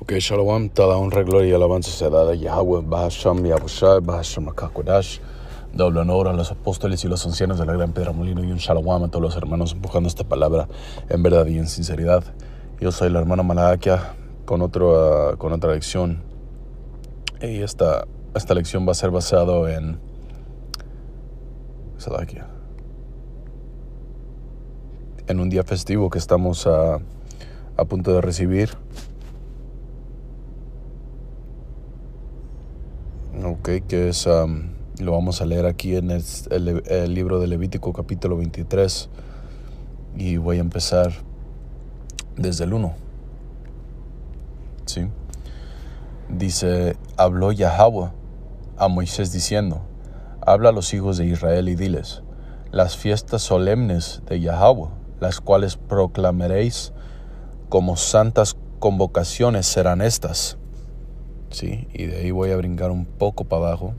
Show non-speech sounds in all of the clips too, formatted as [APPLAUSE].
Ok, Shalom, toda honra, gloria y alabanza se da a Yahweh, Bahasham, Yahushai, Bahasham, Akakodash. Doble honor a los apóstoles y los ancianos de la gran piedra molino y un shalom a todos los hermanos empujando esta palabra en verdad y en sinceridad. Yo soy la hermana Malakia con, otro, ah, con otra lección. Y esta, esta lección va a ser basado en... Salakia. En un día festivo que estamos a, ah, a punto de recibir. que es, lo vamos a leer aquí en el, libro de Levítico capítulo 23 y voy a empezar desde el 1. ¿Sí? Dice, habló Yahweh a Moisés diciendo, habla a los hijos de Israel y diles, las fiestas solemnes de Yahweh, las cuales proclamaréis como santas convocaciones serán estas. Y de ahí voy a brincar un poco para abajo.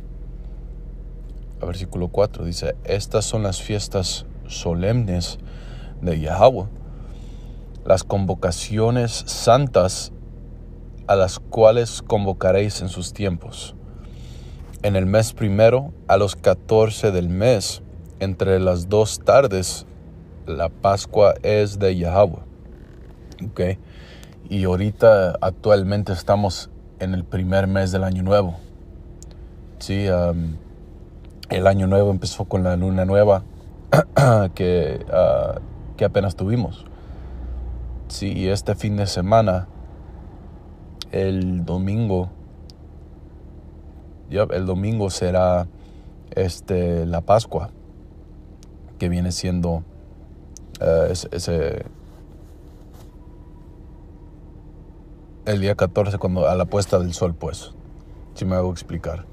A versículo 4 dice, estas son las fiestas solemnes de Yahweh, las convocaciones santas a las cuales convocaréis en sus tiempos. En el mes primero, a los 14 del mes, entre las dos tardes, la Pascua es de Yahweh. Okay. Y ahorita actualmente estamos en el primer mes del año nuevo. Sí, el año nuevo empezó con la luna nueva [CLEARS THROAT] que, ah, que apenas tuvimos. Sí, y este fin de semana, el domingo, ya el domingo será este, la Pascua, que viene siendo eh, ese, el día 14 cuando, a la puesta del sol, pues. Si me hago explicar.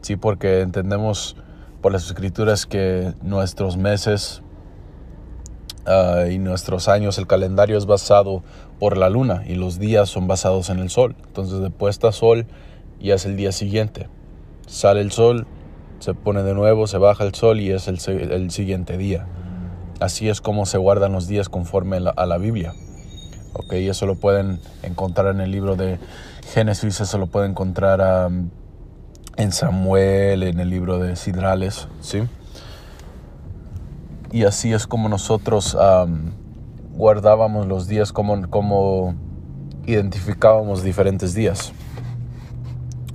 Sí, porque entendemos por las escrituras que nuestros meses ah, y nuestros años, el calendario es basado por la luna y los días son basados en el sol. Entonces de puesta sol y es el día siguiente. Sale el sol, se pone de nuevo, se baja el sol y es el, siguiente día. Así es como se guardan los días conforme a la Biblia. Ok, eso lo pueden encontrar en el libro de Génesis, eso lo pueden encontrar um, en Samuel, en el libro de Sidrales, ¿sí? Y así es como nosotros um, guardábamos los días, como, identificábamos diferentes días.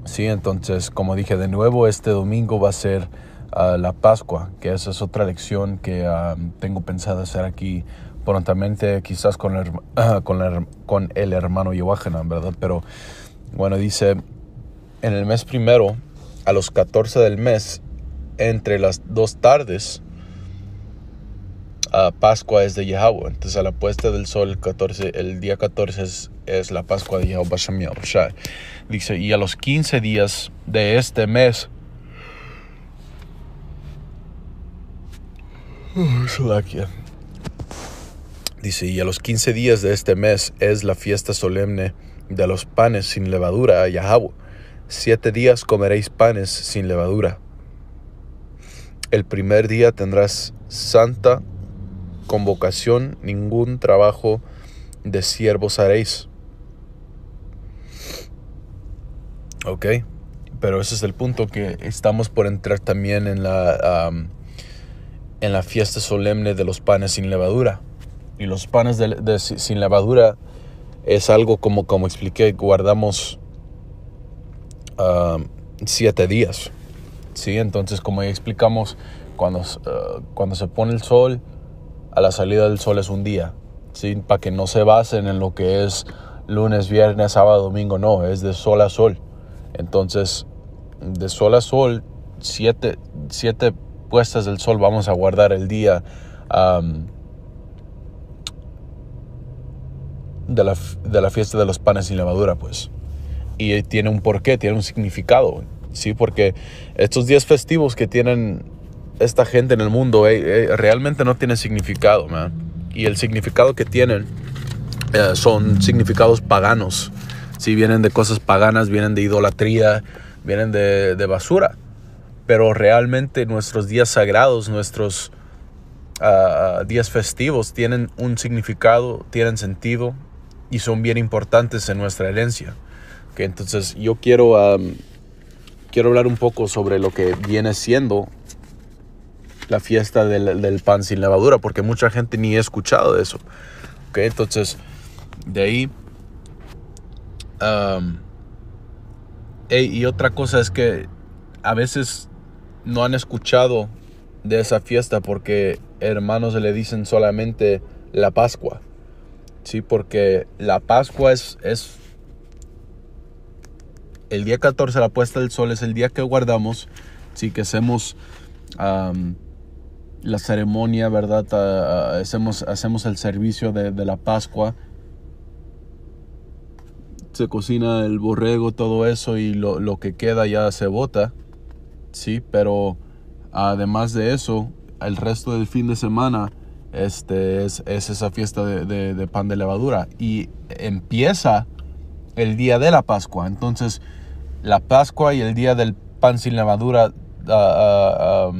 Sí, entonces, como dije de nuevo, este domingo va a ser ah, la Pascua, que esa es otra lección que ah, tengo pensado hacer aquí prontamente quizás con el, [CLEARS THROAT] con el, con el hermano en ¿verdad? Pero bueno, dice, en el mes primero, a los 14 del mes, entre las dos tardes, a Pascua es de Yahweh. Entonces a la puesta del sol, 14, el día 14 es, es la Pascua de Yahweh Dice, y a los 15 días de este mes, Slovakia. [SIGHS] Dice, y a los 15 días de este mes es la fiesta solemne de los panes sin levadura a Yahweh. Siete días comeréis panes sin levadura. El primer día tendrás santa convocación, ningún trabajo de siervos haréis. Ok, pero ese es el punto que estamos por entrar también en la, en la fiesta solemne de los panes sin levadura y los panes de, sin levadura es algo como, como expliqué, guardamos ah, siete días. ¿sí? Entonces, como explicamos, cuando, ah, cuando se pone el sol, a la salida del sol es un día. ¿sí? Para que no se basen en lo que es lunes, viernes, sábado, domingo, no, es de sol a sol. Entonces, de sol a sol, siete, puestas del sol vamos a guardar el día. de la, fiesta de los panes sin levadura, pues. Y tiene un porqué, tiene un significado, ¿sí? Porque estos días festivos que tienen esta gente en el mundo eh, eh, realmente no tienen significado, man. Y el significado que tienen eh, son significados paganos, ¿sí? Vienen de cosas paganas, vienen de idolatría, vienen de, basura. Pero realmente nuestros días sagrados, nuestros... Ah, ah, días festivos tienen un significado, tienen sentido, y son bien importantes en nuestra herencia. que entonces yo quiero, quiero hablar un poco sobre lo que viene siendo la fiesta del, pan sin levadura, porque mucha gente ni ha escuchado de eso. Okay, entonces, de ahí... y otra cosa es que a veces no han escuchado de esa fiesta porque hermanos le dicen solamente la Pascua. Sí, porque la Pascua es, es el día 14, la puesta del sol, es el día que guardamos, sí, que hacemos la ceremonia, ¿verdad? Ah, ah, hacemos, hacemos el servicio de, la Pascua. Se cocina el borrego, todo eso, y lo, lo que queda ya se bota, sí, pero además de eso, el resto del fin de semana este, es, esa fiesta de, pan de levadura y empieza el día de la Pascua. Entonces, la Pascua y el día del pan sin levadura ah, ah,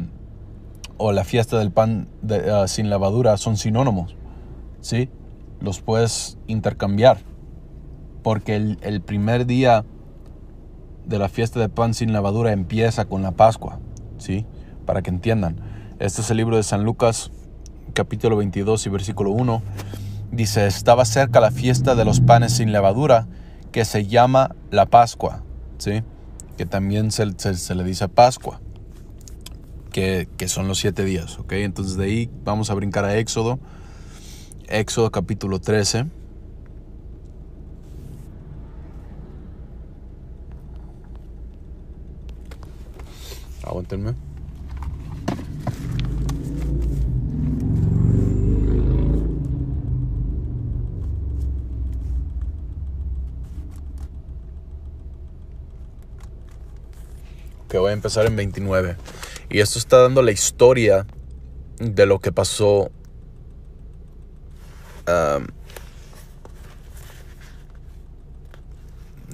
o la fiesta del pan ah, sin levadura son sinónimos, ¿sí? Los puedes intercambiar porque el, primer día de la fiesta de pan sin levadura empieza con la Pascua, ¿sí? Para que entiendan. Este es el libro de San Lucas capítulo 22 y versículo 1, dice, estaba cerca la fiesta de los panes sin levadura, que se llama la Pascua, ¿sí? que también se, le dice Pascua, que, que, son los siete días. ¿ok? Entonces de ahí vamos a brincar a Éxodo, Éxodo capítulo 13. Aguantenme. voy a empezar en 29. Y esto está dando la historia de lo que pasó. Um,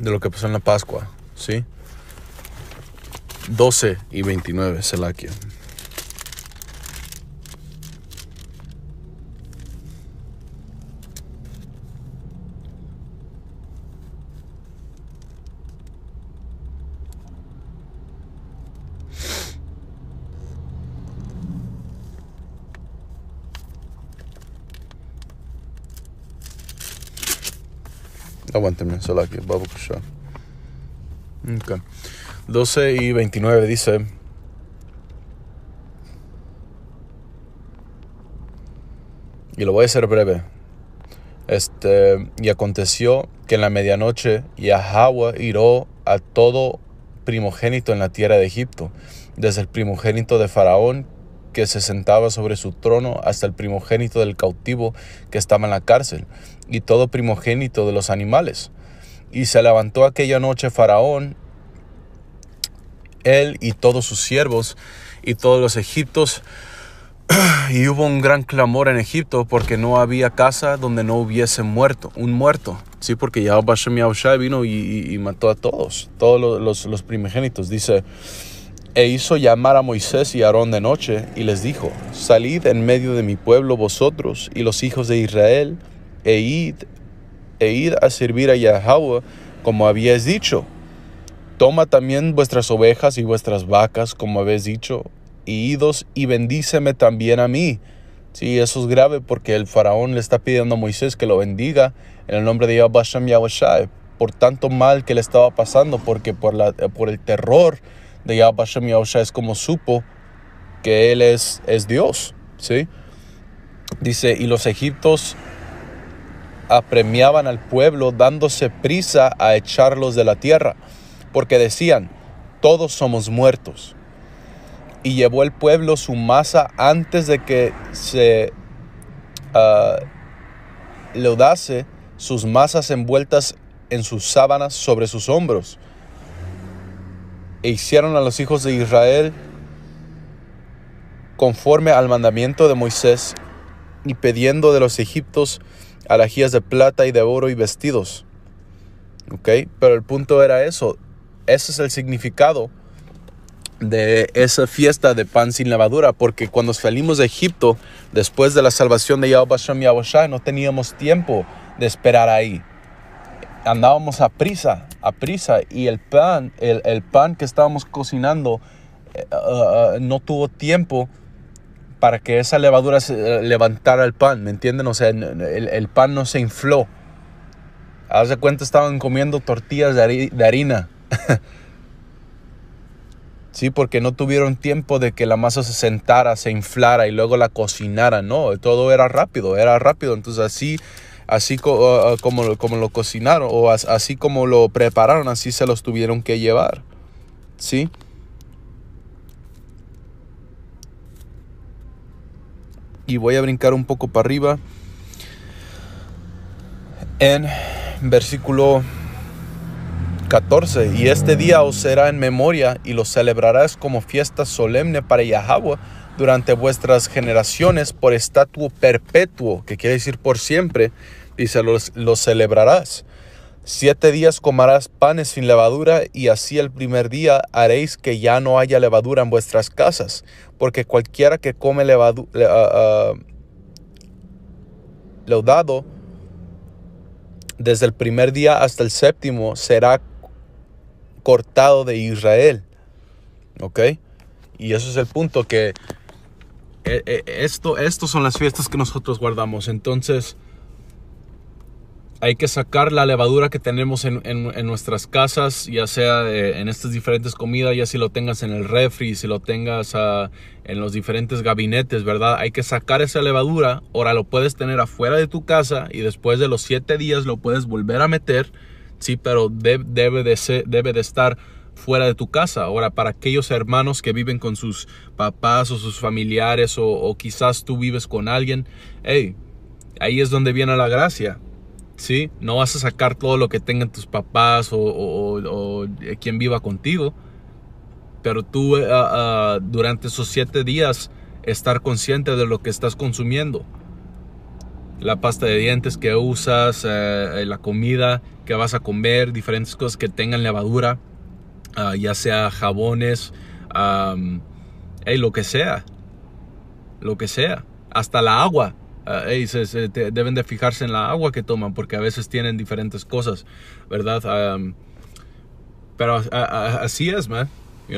de lo que pasó en la Pascua, ¿sí? 12 y 29, Selaquia. aguánteme se aquí que 12 y 29 dice. Y lo voy a hacer breve. Este, y aconteció que en la medianoche Yahawa iró a todo primogénito en la tierra de Egipto, desde el primogénito de Faraón que se sentaba sobre su trono hasta el primogénito del cautivo que estaba en la cárcel, y todo primogénito de los animales. Y se levantó aquella noche Faraón, él y todos sus siervos, y todos los egiptos, [CLEARS THROAT] y hubo un gran clamor en Egipto porque no había casa donde no hubiese muerto, un muerto. Sí, porque Yahweh vino y, mató a todos, todos los primogénitos. Dice, e hizo llamar a Moisés y a Aarón de noche y les dijo, Salid en medio de mi pueblo vosotros y los hijos de Israel, e id, e id a servir a Yahweh como habíais dicho. Toma también vuestras ovejas y vuestras vacas como habéis dicho, y idos y bendíceme también a mí. Sí, eso es grave porque el faraón le está pidiendo a Moisés que lo bendiga en el nombre de Yahweh por tanto mal que le estaba pasando, porque por, la, por el terror de Yahweh es como supo que Él es, es Dios, ¿sí? Dice, y los egiptos apremiaban al pueblo dándose prisa a echarlos de la tierra, porque decían, todos somos muertos. Y llevó el pueblo su masa antes de que se ah, le dase sus masas envueltas en sus sábanas sobre sus hombros e hicieron a los hijos de Israel conforme al mandamiento de Moisés, y pidiendo de los egiptos alajías de plata y de oro y vestidos. ¿Ok? Pero el punto era eso. Ese es el significado de esa fiesta de pan sin levadura, porque cuando salimos de Egipto, después de la salvación de Yahweh y no teníamos tiempo de esperar ahí andábamos a prisa, a prisa, y el pan, el, el pan que estábamos cocinando eh, eh, eh, no tuvo tiempo para que esa levadura se levantara el pan, ¿me entienden? O sea, el, pan no se infló. Haz cuenta, estaban comiendo tortillas de harina. [LAUGHS] Sí, porque no tuvieron tiempo de que la masa se sentara, se inflara y luego la cocinara. No, todo era rápido, era rápido. Entonces así así como, como lo cocinaron o así como lo prepararon, así se los tuvieron que llevar. ¿Sí? Y voy a brincar un poco para arriba. En versículo 14. Y este día os será en memoria y lo celebrarás como fiesta solemne para Yahweh durante vuestras generaciones por estatuo perpetuo, que quiere decir por siempre, y se los, celebrarás. Siete días comerás panes sin levadura, y así el primer día haréis que ya no haya levadura en vuestras casas, porque cualquiera que come levadura, ah, ah, leudado desde el primer día hasta el séptimo será cortado de Israel. ¿Ok? Y eso es el punto que eh, eh, esto, estos son las fiestas que nosotros guardamos. Entonces, hay que sacar la levadura que tenemos en, nuestras casas, ya sea eh, en estas diferentes comidas, ya si lo tengas en el refri, si lo tengas ah, en los diferentes gabinetes, ¿verdad? Hay que sacar esa levadura. Ahora lo puedes tener afuera de tu casa y después de los siete días lo puedes volver a meter, sí, pero debe, de ser, debe de estar fuera de tu casa. Ahora, para aquellos hermanos que viven con sus papás o sus familiares o, quizás tú vives con alguien, hey, ahí es donde viene la gracia. ¿sí? No vas a sacar todo lo que tengan tus papás o, eh, quien viva contigo. Pero tú eh, ah, ah, durante esos siete días estar consciente de lo que estás consumiendo. La pasta de dientes que usas, eh, la comida que vas a comer, diferentes cosas que tengan levadura. Ah, ya sea jabones, y lo que sea, lo que sea, hasta la agua. Ah, deben de fijarse en la agua que toman porque a veces tienen diferentes cosas, ¿verdad? pero así es, man.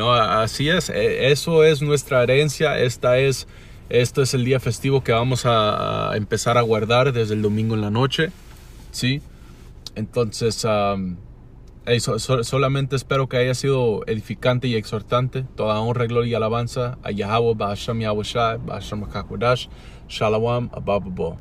así es. E, eso es nuestra herencia. Esta es, este es el día festivo que vamos a, empezar a guardar desde el domingo en la noche. ¿Sí? Entonces, So, solamente espero que haya sido edificante y exhortante. Toda honra, gloria y alabanza a Yahweh, Ba'asham Yahushai, Ba'asham Kakodash, Shalom, Abababo.